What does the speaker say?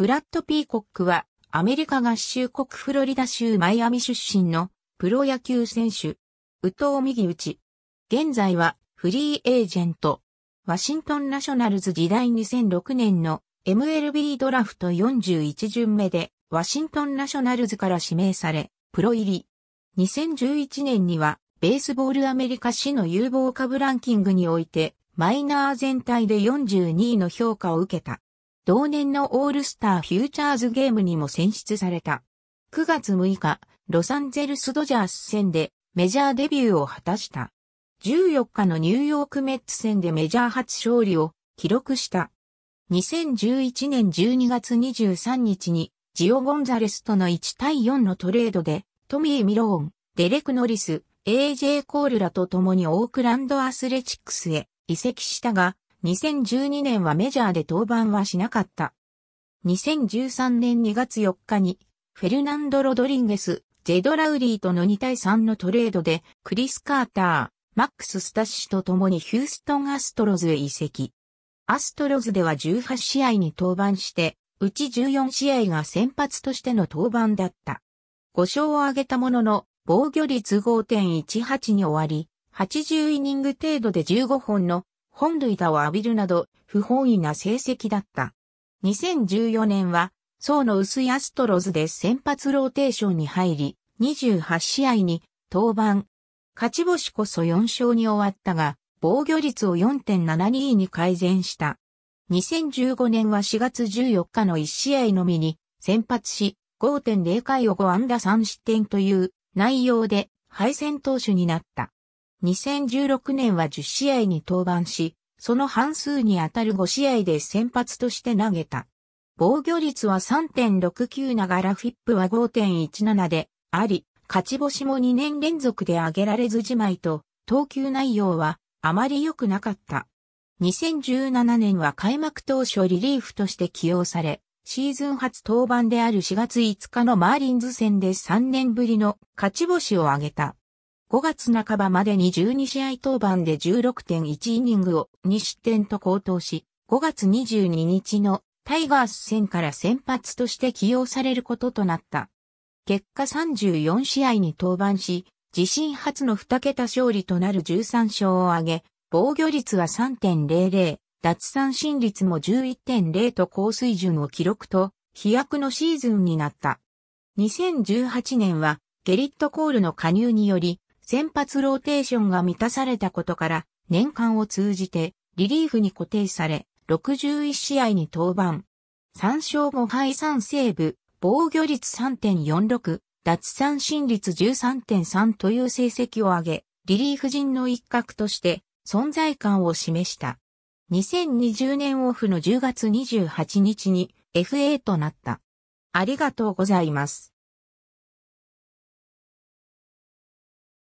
ブラッド・ピーコックは、アメリカ合衆国フロリダ州マイアミ出身のプロ野球選手、宇藤右打ち。現在はフリーエージェント。ワシントンナショナルズ時代2006年の MLB ドラフト41巡目でワシントンナショナルズから指名され、プロ入り。2011年にはベースボールアメリカ市の有望株ランキングにおいてマイナー全体で42位の評価を受けた。同年のオールスターフューチャーズゲームにも選出された。9月6日、ロサンゼルスドジャース戦でメジャーデビューを果たした。14日のニューヨークメッツ戦でメジャー初勝利を記録した。2011年12月23日にジオ・ゴンザレスとの1対4のトレードでトミー・ミローン、デレク・ノリス、AJ コールらと共にオークランドアスレチックスへ移籍したが、2012年はメジャーで登板はしなかった。2013年2月4日に、フェルナンド・ロドリンゲス、ジェド・ラウリーとの2対3のトレードで、クリス・カーター、マックス・スタッシュと共にヒューストン・アストロズへ移籍。アストロズでは18試合に登板して、うち14試合が先発としての登板だった。5勝を挙げたものの、防御率5.18に終わり、80イニング程度で15本の本塁打を浴びるなど、不本意な成績だった。2014年は、層の薄いアストロズで先発ローテーションに入り、28試合に登板。勝ち星こそ4勝に終わったが、防御率を4.72に改善した。2015年は4月14日の1試合のみに先発し、5.0回を5安打3失点という内容で敗戦投手になった。2016年は10試合に登板し、その半数に当たる5試合で先発として投げた。防御率は3.69ながらフィップは5.17であり、勝ち星も2年連続で上げられずじまいと、投球内容はあまり良くなかった。2017年は開幕当初リリーフとして起用され、シーズン初登板である4月5日のマーリンズ戦で3年ぶりの勝ち星を挙げた。5月半ばまでに12試合登板で16.1イニングを2失点と高騰し、5月22日のタイガース戦から先発として起用されることとなった。結果34試合に登板し、自身初の2桁勝利となる13勝を挙げ、防御率は3.00、奪三振率も11.0と高水準を記録と、飛躍のシーズンになった。2018年は、ゲリット・コールの加入により、先発ローテーションが満たされたことから、年間を通じてリリーフに固定され、61試合に登板。3勝5敗3セーブ、防御率3.46、奪三振率13.3という成績を上げ、リリーフ陣の一角として存在感を示した。2020年オフの10月28日に FA となった。ありがとうございます。